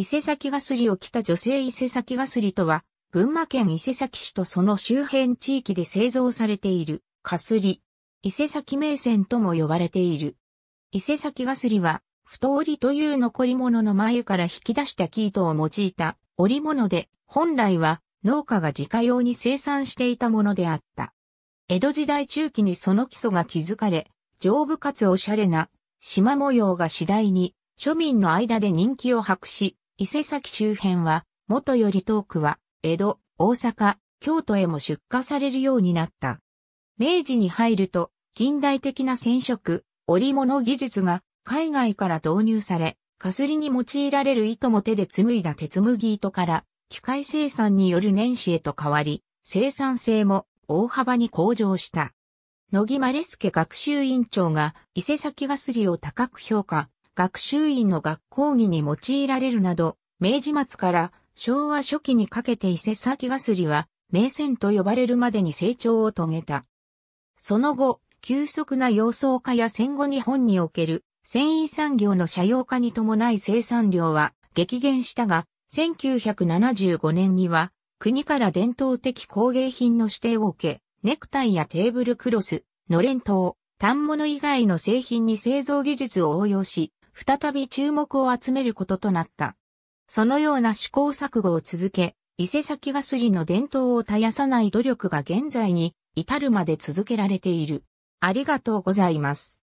伊勢崎ガスリを着た女性伊勢崎ガスリとは、群馬県伊勢崎市とその周辺地域で製造されているガスリ。伊勢崎名船とも呼ばれている。伊勢崎ガスリは、太織という残り物の眉から引き出した生糸を用いた織物で、本来は農家が自家用に生産していたものであった。江戸時代中期にその基礎が築かれ、丈夫かつおしゃれな縞模様が次第に庶民の間で人気を博し、伊勢崎周辺は、元より遠くは、江戸、大阪、京都へも出荷されるようになった。明治に入ると、近代的な染色、織物技術が海外から導入され、かすりに用いられる糸も手で紡いだ鉄麦糸から、機械生産による年始へと変わり、生産性も大幅に向上した。野木スケ学習委員長が伊勢崎ガスリを高く評価、学習院の学校儀に用いられるなど、明治末から昭和初期にかけて伊勢崎ガスリは、名船と呼ばれるまでに成長を遂げた。その後、急速な様相化や戦後日本における繊維産業の社用化に伴い生産量は激減したが、1975年には国から伝統的工芸品の指定を受け、ネクタイやテーブルクロス、のれん等、単物以外の製品に製造技術を応用し、再び注目を集めることとなった。そのような試行錯誤を続け、伊勢崎ガスリの伝統を絶やさない努力が現在に至るまで続けられている。ありがとうございます。